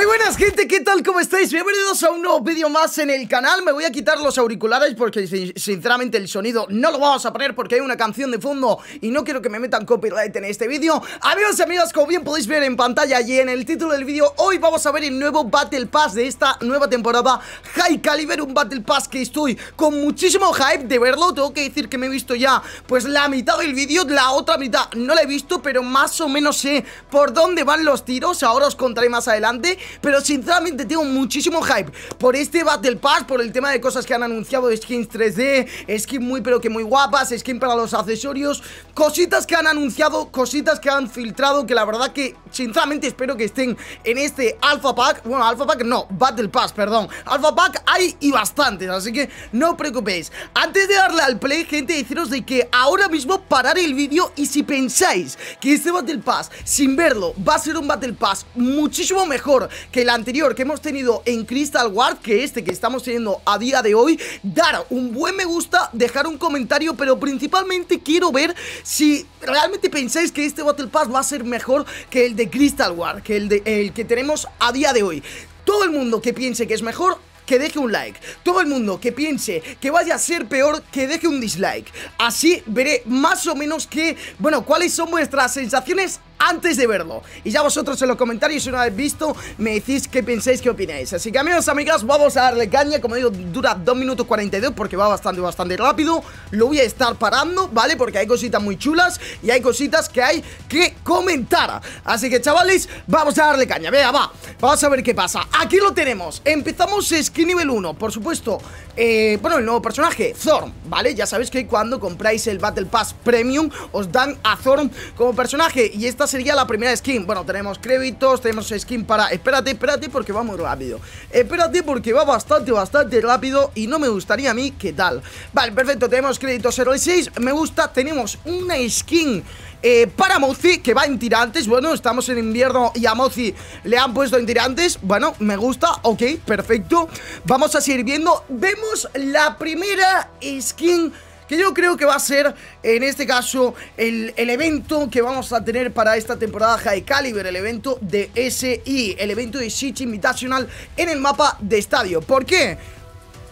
Muy buenas gente, ¿qué tal? ¿Cómo estáis? Bienvenidos a un nuevo vídeo más en el canal Me voy a quitar los auriculares porque sinceramente el sonido no lo vamos a poner Porque hay una canción de fondo y no quiero que me metan copyright en este vídeo Amigos y amigas, como bien podéis ver en pantalla y en el título del vídeo Hoy vamos a ver el nuevo Battle Pass de esta nueva temporada High Caliber, un Battle Pass que estoy con muchísimo hype de verlo Tengo que decir que me he visto ya pues la mitad del vídeo La otra mitad no la he visto pero más o menos sé por dónde van los tiros Ahora os contaré más adelante pero sinceramente tengo muchísimo hype por este Battle Pass, por el tema de cosas que han anunciado, skins 3D, skins muy pero que muy guapas, skins para los accesorios, cositas que han anunciado, cositas que han filtrado, que la verdad que sinceramente espero que estén en este Alpha Pack, bueno, Alpha Pack no, Battle Pass, perdón, Alpha Pack hay y bastantes, así que no os preocupéis. Antes de darle al play, gente, deciros de que ahora mismo pararé el vídeo y si pensáis que este Battle Pass, sin verlo, va a ser un Battle Pass muchísimo mejor que el anterior que hemos tenido en Crystal Ward, que este que estamos teniendo a día de hoy, dar un buen me gusta, dejar un comentario, pero principalmente quiero ver si realmente pensáis que este Battle Pass va a ser mejor que el de Crystal Ward, que el, de, el que tenemos a día de hoy. Todo el mundo que piense que es mejor, que deje un like. Todo el mundo que piense que vaya a ser peor, que deje un dislike. Así veré más o menos que, bueno, cuáles son vuestras sensaciones antes de verlo Y ya vosotros en los comentarios si una vez visto me decís qué pensáis, qué opináis Así que amigos, amigas, vamos a darle caña Como digo, dura 2 minutos 42 porque va bastante, bastante rápido Lo voy a estar parando, ¿vale? Porque hay cositas muy chulas y hay cositas que hay que comentar Así que chavales, vamos a darle caña, vea, va Vamos a ver qué pasa, aquí lo tenemos Empezamos skin nivel 1, por supuesto eh, Bueno, el nuevo personaje, Thorn, ¿vale? Ya sabéis que cuando compráis el Battle Pass Premium Os dan a Thorn como personaje y estas sería la primera skin Bueno, tenemos créditos, tenemos skin para... Espérate, espérate porque va muy rápido Espérate porque va bastante, bastante rápido Y no me gustaría a mí, ¿qué tal? Vale, perfecto, tenemos créditos 06 Me gusta, tenemos una skin eh, para Mozi, que va en tirantes Bueno, estamos en invierno y a Mozi le han puesto en tirantes Bueno, me gusta, ok, perfecto Vamos a seguir viendo Vemos la primera skin que yo creo que va a ser, en este caso, el, evento que vamos a tener para esta temporada High Caliber, el evento de SI, el evento de City Invitational en el mapa de estadio. ¿Por qué?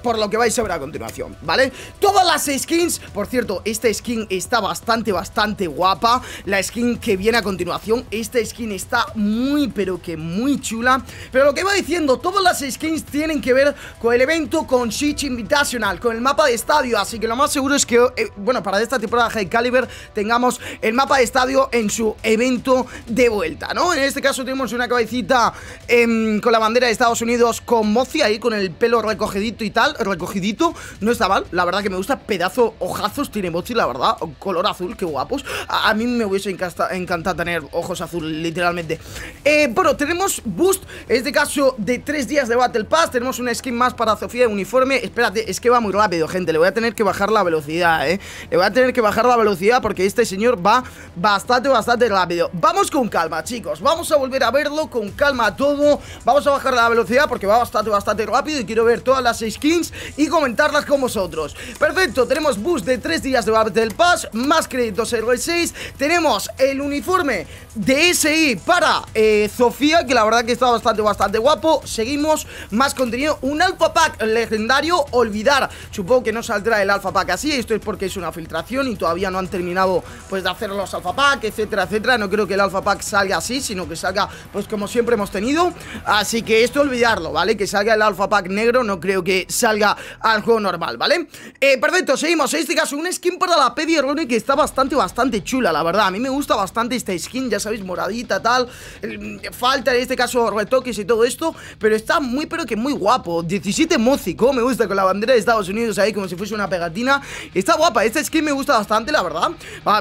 por lo que vais a ver a continuación, ¿vale? Todas las skins, por cierto, esta skin está bastante, bastante guapa La skin que viene a continuación, esta skin está muy, pero que muy chula Pero lo que iba diciendo, todas las skins tienen que ver con el evento con Siege Invitational Con el mapa de estadio, así que lo más seguro es que, eh, bueno, para esta temporada de Caliber Tengamos el mapa de estadio en su evento de vuelta, ¿no? En este caso tenemos una cabecita em, con la bandera de Estados Unidos con Mozi ahí con el pelo recogedito y tal recogidito, no está mal, la verdad que me gusta, pedazo, hojazos, tiene Mochi, la verdad, color azul, que guapos, a, mí me hubiese encantado tener ojos azul, literalmente. Eh, bueno, tenemos boost, en este caso de tres días de Battle Pass, tenemos una skin más para Sofía de uniforme, espérate, es que va muy rápido, gente, le voy a tener que bajar la velocidad, eh, le voy a tener que bajar la velocidad porque este señor va bastante, bastante rápido. Vamos con calma, chicos, vamos a volver a verlo con calma todo, vamos a bajar la velocidad porque va bastante, bastante rápido y quiero ver todas las skins y comentarlas con vosotros. Perfecto, tenemos bus de 3 días de Battle Pass, más créditos 06 6. Tenemos el uniforme de SI para eh, Sofía, que la verdad que está bastante, bastante guapo. Seguimos, más contenido. Un Alpha Pack legendario, olvidar. Supongo que no saldrá el Alpha Pack así. Esto es porque es una filtración y todavía no han terminado pues de hacer los Alpha Pack, etcétera, etcétera. No creo que el Alpha Pack salga así, sino que salga pues como siempre hemos tenido. Así que esto olvidarlo, ¿vale? Que salga el Alpha Pack negro, no creo que salga salga al juego normal, ¿vale? Eh, perfecto, seguimos. En este caso, un skin para la Pedi Errone que está bastante, bastante chula, la verdad. A mí me gusta bastante esta skin, ya sabéis, moradita, tal. Mm, falta en este caso retoques y todo esto, pero está muy, pero que muy guapo. 17 mozico, me gusta, con la bandera de Estados Unidos ahí como si fuese una pegatina. Está guapa, esta skin me gusta bastante, la verdad.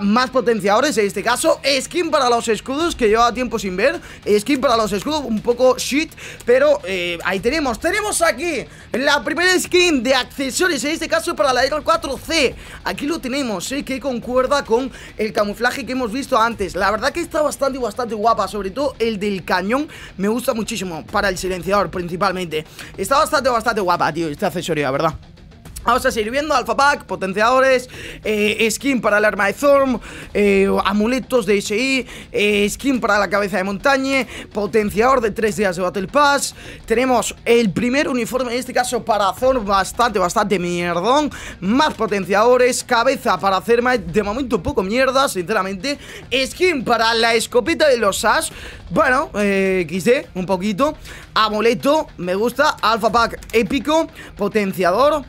más potenciadores en este caso. Skin para los escudos, que lleva tiempo sin ver. Skin para los escudos, un poco shit, pero eh, ahí tenemos. Tenemos aquí la primera skin de accesorios, en este caso para la Eagle 4C Aquí lo tenemos, ¿eh? que concuerda con el camuflaje que hemos visto antes La verdad que está bastante, bastante guapa, sobre todo el del cañón me gusta muchísimo Para el silenciador principalmente Está bastante, bastante guapa, tío, este accesorio, la verdad Vamos a seguir viendo Alpha Pack, potenciadores, eh, skin para el arma de Zorm, eh, amuletos de SI, eh, skin para la cabeza de montaña, potenciador de 3 días de Battle Pass. Tenemos el primer uniforme, en este caso para Zorm, bastante, bastante mierdón. Más potenciadores, cabeza para hacer de momento poco mierda, sinceramente. Skin para la escopeta de los Ash, bueno, XD, un poquito. Amuleto, me gusta. Alpha Pack épico, potenciador.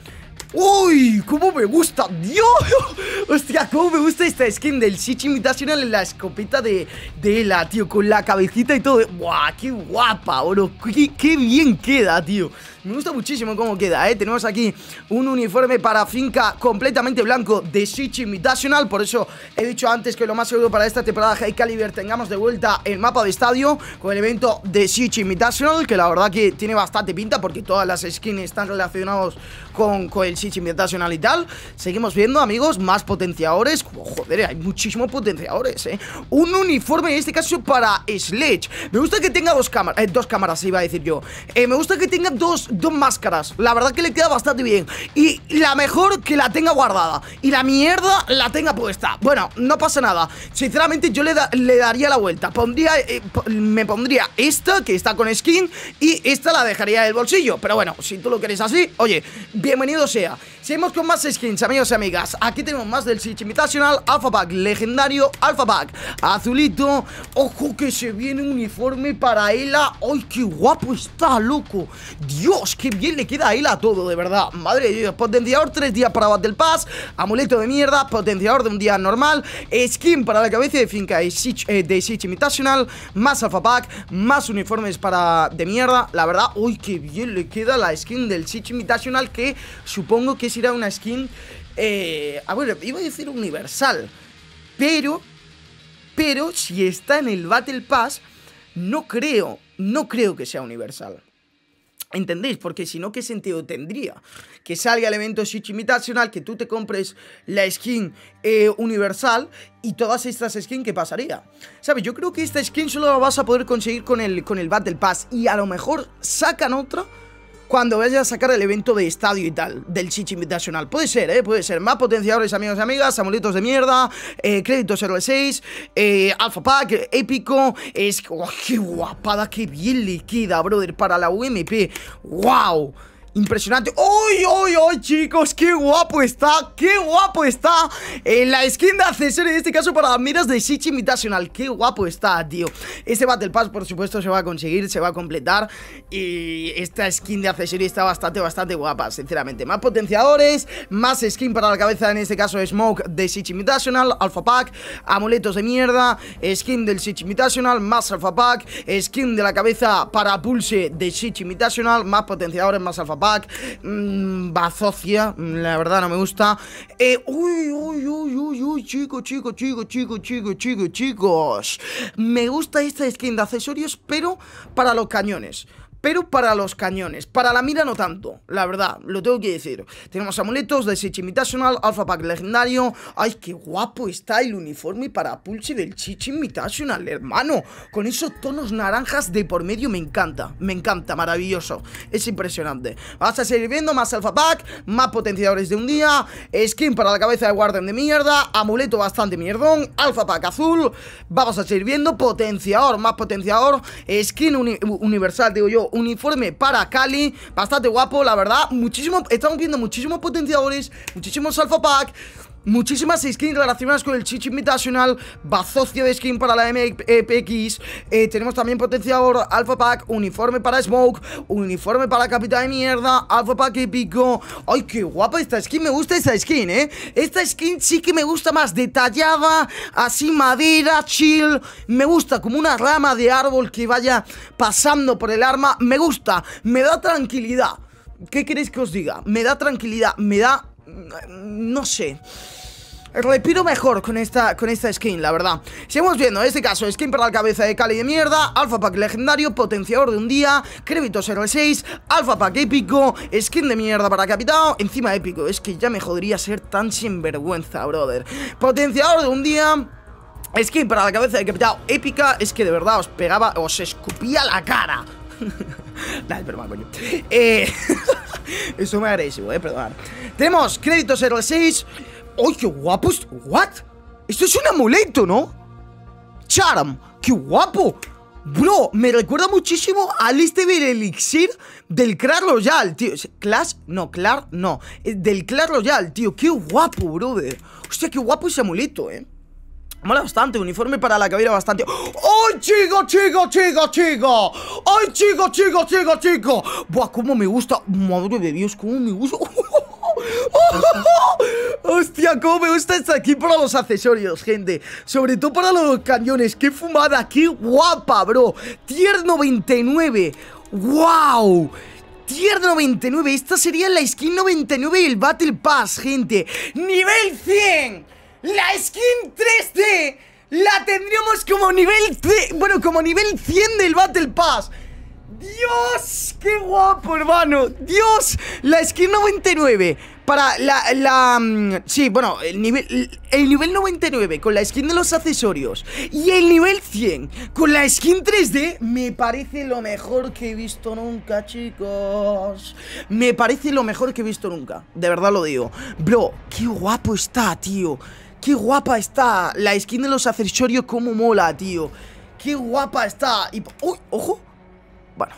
¡Uy! ¡Cómo me gusta! ¡Dios! ¡Hostia! ¡Cómo me gusta esta skin del Sitch Invitational en la escopeta de, de la, tío! Con la cabecita y todo. ¡Buah! ¡Qué guapa, bro! ¡Qué, qué bien queda, tío! Me gusta muchísimo cómo queda, ¿eh? Tenemos aquí un uniforme para finca completamente blanco de Switch Invitational. Por eso he dicho antes que lo más seguro para esta temporada High Caliber tengamos de vuelta el mapa de estadio con el evento de Switch Invitational, que la verdad que tiene bastante pinta porque todas las skins están relacionadas con, con el Switch Invitational y tal. Seguimos viendo, amigos, más potenciadores. Joder, hay muchísimos potenciadores, ¿eh? Un uniforme, en este caso, para Sledge. Me gusta que tenga dos cámaras, eh, dos cámaras, iba a decir yo. Eh, me gusta que tenga dos dos máscaras. La verdad que le queda bastante bien. Y la mejor que la tenga guardada. Y la mierda la tenga puesta. Bueno, no pasa nada. Sinceramente yo le, daría la vuelta. Pondría, eh, me pondría esta que está con skin y esta la dejaría en el bolsillo. Pero bueno, si tú lo quieres así, oye, bienvenido sea. Seguimos con más skins, amigos y amigas Aquí tenemos más del Switch Invitational, Alpha Pack, legendario Alpha Pack Azulito, ojo que se viene uniforme para Ela ¡Ay, qué guapo está, loco! Dios, qué bien le queda a Ela todo, de verdad Madre de Dios, potenciador, tres días para Battle Pass Amuleto de mierda, potenciador de un día normal Skin para la cabeza de finca eh, de Switch, de Más Alpha Pack, más uniformes para de mierda La verdad, Uy qué bien le queda la skin del Switch Invitational Que supongo que es era una skin, eh, a ah, ver, iba a decir universal, pero, pero si está en el Battle Pass, no creo, no creo que sea universal. ¿Entendéis? Porque si no, ¿qué sentido tendría? Que salga el evento Switch que tú te compres la skin eh, universal y todas estas skins, ¿qué pasaría? ¿Sabes? Yo creo que esta skin solo la vas a poder conseguir con el, con el Battle Pass y a lo mejor sacan otra cuando vayas a sacar el evento de estadio y tal, del Chichi invitacional Puede ser, ¿eh? Puede ser. Más potenciadores, amigos y amigas, amuletos de mierda, eh, créditos 06, eh, Alpha Pack, épico. Es. ¡Qué guapada! ¡Qué bien liquida, brother! Para la UMP. ¡Wow! Impresionante ¡Uy, uy, uy, chicos! ¡Qué guapo está! ¡Qué guapo está! En la skin de accesorio, en este caso para miras de Sitch Invitational ¡Qué guapo está, tío! Este Battle Pass, por supuesto, se va a conseguir, se va a completar Y esta skin de accesorio está bastante, bastante guapa, sinceramente Más potenciadores, más skin para la cabeza, en este caso Smoke de Sitch Invitational Alpha Pack, amuletos de mierda Skin del Sitch Invitational, más Alpha Pack Skin de la cabeza para Pulse de Sitch Invitational Más potenciadores, más Alpha Pack Mm, bazocia, mm, la verdad no me gusta. Eh, uy, uy, uy, uy, chico, chico, chico, chico, chico, chico, chicos. Me gusta esta skin de accesorios, pero para los cañones. Pero para los cañones, para la mira no tanto, la verdad, lo tengo que decir. Tenemos amuletos de Sitch Invitational, Alpha Pack legendario. ¡Ay, qué guapo está el uniforme para Pulse del Chichi Invitational, hermano! Con esos tonos naranjas de por medio me encanta, me encanta, maravilloso. Es impresionante. Vamos a seguir viendo más Alpha Pack, más potenciadores de un día, skin para la cabeza de Guardian de mierda, amuleto bastante mierdón, Alpha Pack azul. Vamos a seguir viendo potenciador, más potenciador, skin universal, digo yo, uniforme para Cali Bastante guapo, la verdad Muchísimo, estamos viendo muchísimos potenciadores Muchísimos alfa pack muchísimas skins relacionadas con el Chichi Invitational, Bazocio de skin para la MPX, eh, tenemos también potenciador, Alpha Pack, uniforme para Smoke, uniforme para capital de Mierda, Alpha Pack épico. ¡Ay, qué guapa esta skin! Me gusta esta skin, ¿eh? Esta skin sí que me gusta más detallada, así madera, chill. Me gusta como una rama de árbol que vaya pasando por el arma. Me gusta, me da tranquilidad. ¿Qué queréis que os diga? Me da tranquilidad, me da no sé. Respiro mejor con esta, con esta skin, la verdad Seguimos viendo, en este caso, skin para la cabeza de Cali de mierda Alpha Pack legendario, potenciador de un día Créditos R6, Alpha Pack épico Skin de mierda para capitado Encima épico, es que ya me jodería ser tan sinvergüenza, brother Potenciador de un día Skin para la cabeza de capitado épica Es que de verdad os pegaba, os escupía la cara Dale, pero broma, coño. Eh, Eso me agresivo, eh, perdón. Tenemos crédito 06. Oye qué guapo! ¿What? Esto es un amuleto, ¿no? Charm. ¡Qué guapo! Bro, me recuerda muchísimo al este del elixir del Clash Royal, tío. Clash, no, Clash, no. Eh, del Clash Royal, tío. Qué guapo, brother. Hostia, qué guapo ese amuleto, eh. Mola bastante, uniforme para la cabina bastante ¡Ay, chico, chico, chico, chico! ¡Ay, chico, chico, chico, chico! Buah, cómo me gusta Madre de Dios, cómo me gusta Hostia, cómo me gusta estar aquí para los accesorios, gente Sobre todo para los cañones ¡Qué fumada, qué guapa, bro! Tier 99 ¡Wow! Tier 99, esta sería la skin 99 y el Battle Pass, gente ¡Nivel 100! La skin 3D la tendríamos como nivel bueno, como nivel 100 del Battle Pass. Dios, qué guapo, hermano. Dios, la skin 99 para la, la mm, sí, bueno, el nivel el nivel 99 con la skin de los accesorios y el nivel 100 con la skin 3D me parece lo mejor que he visto nunca, chicos. Me parece lo mejor que he visto nunca, de verdad lo digo. Bro, qué guapo está, tío. Qué guapa está la skin de los accesorios, cómo mola, tío. Qué guapa está. Y... ¡Uy! ¡Ojo! Bueno,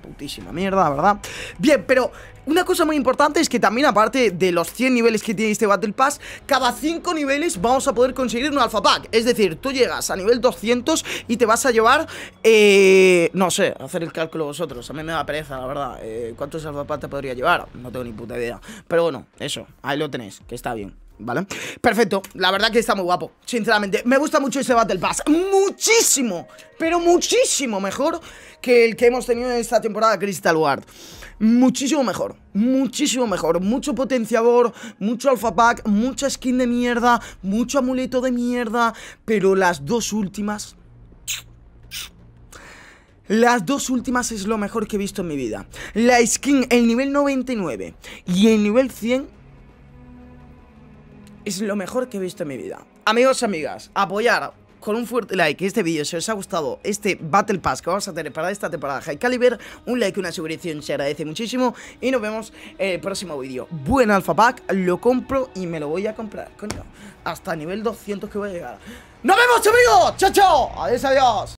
putísima mierda, ¿verdad? Bien, pero una cosa muy importante es que también aparte de los 100 niveles que tiene este Battle Pass, cada 5 niveles vamos a poder conseguir un Alpha Pack. Es decir, tú llegas a nivel 200 y te vas a llevar, eh, no sé, hacer el cálculo vosotros. A mí me da pereza, la verdad. Eh, ¿Cuántos Alpha Pack te podría llevar? No tengo ni puta idea. Pero bueno, eso, ahí lo tenéis, que está bien. ¿Vale? Perfecto, la verdad que está muy guapo Sinceramente, me gusta mucho ese Battle Pass Muchísimo, pero muchísimo mejor Que el que hemos tenido en esta temporada Crystal Ward Muchísimo mejor, muchísimo mejor Mucho potenciador, mucho alfa pack Mucha skin de mierda, mucho amuleto de mierda Pero las dos últimas las dos últimas es lo mejor que he visto en mi vida. La skin, el nivel 99 y el nivel 100 es lo mejor que he visto en mi vida. Amigos y amigas, apoyar con un fuerte like este vídeo si os ha gustado este Battle Pass que vamos a tener para esta temporada High Caliber, un like, una suscripción se agradece muchísimo y nos vemos en el próximo vídeo. Buen Alpha Pack, lo compro y me lo voy a comprar, coño, hasta nivel 200 que voy a llegar. ¡Nos vemos amigos! ¡Chao, chao! ¡Adiós, adiós!